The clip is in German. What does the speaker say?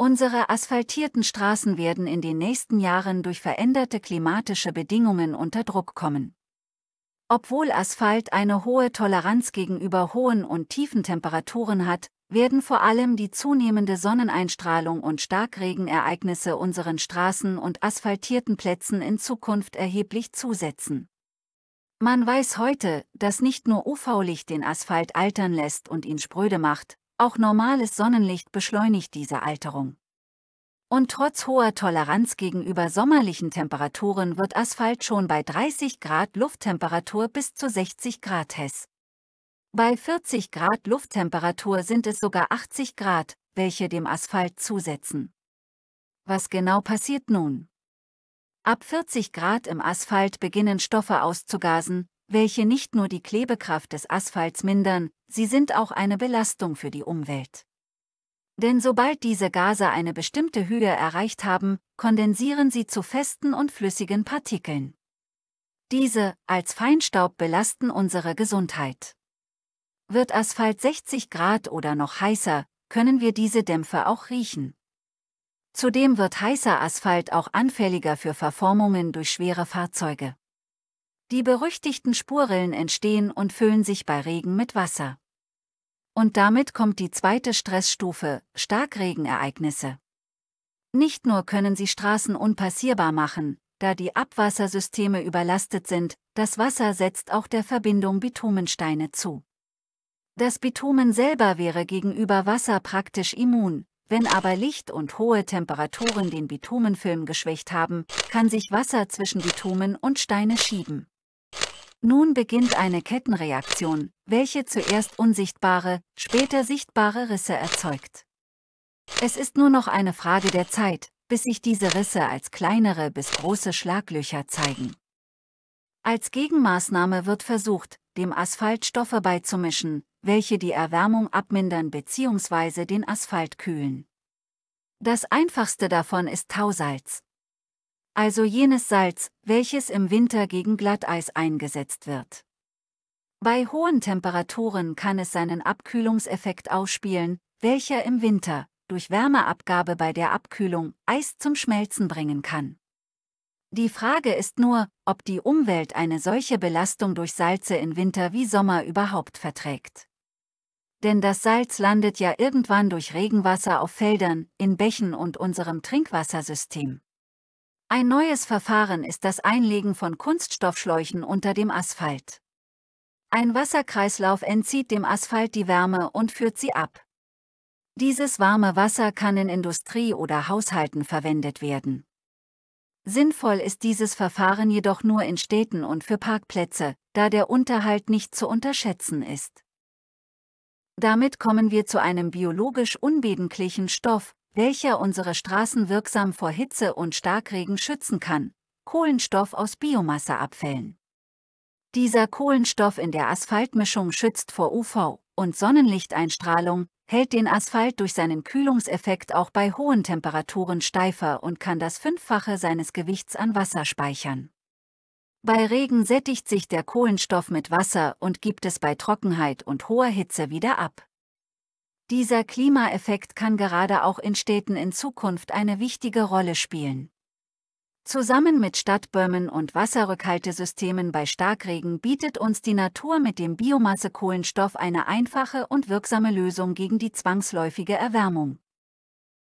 Unsere asphaltierten Straßen werden in den nächsten Jahren durch veränderte klimatische Bedingungen unter Druck kommen. Obwohl Asphalt eine hohe Toleranz gegenüber hohen und tiefen Temperaturen hat, werden vor allem die zunehmende Sonneneinstrahlung und Starkregenereignisse unseren Straßen und asphaltierten Plätzen in Zukunft erheblich zusetzen. Man weiß heute, dass nicht nur UV-Licht den Asphalt altern lässt und ihn spröde macht, auch normales Sonnenlicht beschleunigt diese Alterung. Und trotz hoher Toleranz gegenüber sommerlichen Temperaturen wird Asphalt schon bei 30 Grad Lufttemperatur bis zu 60 Grad Hess. Bei 40 Grad Lufttemperatur sind es sogar 80 Grad, welche dem Asphalt zusetzen. Was genau passiert nun? Ab 40 Grad im Asphalt beginnen Stoffe auszugasen, welche nicht nur die Klebekraft des Asphalts mindern, sie sind auch eine Belastung für die Umwelt. Denn sobald diese Gase eine bestimmte Höhe erreicht haben, kondensieren sie zu festen und flüssigen Partikeln. Diese, als Feinstaub, belasten unsere Gesundheit. Wird Asphalt 60 Grad oder noch heißer, können wir diese Dämpfe auch riechen. Zudem wird heißer Asphalt auch anfälliger für Verformungen durch schwere Fahrzeuge. Die berüchtigten Spurrillen entstehen und füllen sich bei Regen mit Wasser. Und damit kommt die zweite Stressstufe, Starkregenereignisse. Nicht nur können sie Straßen unpassierbar machen, da die Abwassersysteme überlastet sind, das Wasser setzt auch der Verbindung Bitumensteine zu. Das Bitumen selber wäre gegenüber Wasser praktisch immun, wenn aber Licht und hohe Temperaturen den Bitumenfilm geschwächt haben, kann sich Wasser zwischen Bitumen und Steine schieben. Nun beginnt eine Kettenreaktion, welche zuerst unsichtbare, später sichtbare Risse erzeugt. Es ist nur noch eine Frage der Zeit, bis sich diese Risse als kleinere bis große Schlaglöcher zeigen. Als Gegenmaßnahme wird versucht, dem Asphalt Stoffe beizumischen, welche die Erwärmung abmindern bzw. den Asphalt kühlen. Das einfachste davon ist Tausalz, also jenes Salz, welches im Winter gegen Glatteis eingesetzt wird. Bei hohen Temperaturen kann es seinen Abkühlungseffekt ausspielen, welcher im Winter, durch Wärmeabgabe bei der Abkühlung, Eis zum Schmelzen bringen kann. Die Frage ist nur, ob die Umwelt eine solche Belastung durch Salze in Winter wie Sommer überhaupt verträgt. Denn das Salz landet ja irgendwann durch Regenwasser auf Feldern, in Bächen und unserem Trinkwassersystem. Ein neues Verfahren ist das Einlegen von Kunststoffschläuchen unter dem Asphalt. Ein Wasserkreislauf entzieht dem Asphalt die Wärme und führt sie ab. Dieses warme Wasser kann in Industrie oder Haushalten verwendet werden. Sinnvoll ist dieses Verfahren jedoch nur in Städten und für Parkplätze, da der Unterhalt nicht zu unterschätzen ist. Damit kommen wir zu einem biologisch unbedenklichen Stoff, welcher unsere Straßen wirksam vor Hitze und Starkregen schützen kann, Kohlenstoff aus Biomasseabfällen. Dieser Kohlenstoff in der Asphaltmischung schützt vor UV- und Sonnenlichteinstrahlung, hält den Asphalt durch seinen Kühlungseffekt auch bei hohen Temperaturen steifer und kann das Fünffache seines Gewichts an Wasser speichern. Bei Regen sättigt sich der Kohlenstoff mit Wasser und gibt es bei Trockenheit und hoher Hitze wieder ab. Dieser Klimaeffekt kann gerade auch in Städten in Zukunft eine wichtige Rolle spielen. Zusammen mit Stadtbäumen und Wasserrückhaltesystemen bei Starkregen bietet uns die Natur mit dem Biomassekohlenstoff eine einfache und wirksame Lösung gegen die zwangsläufige Erwärmung.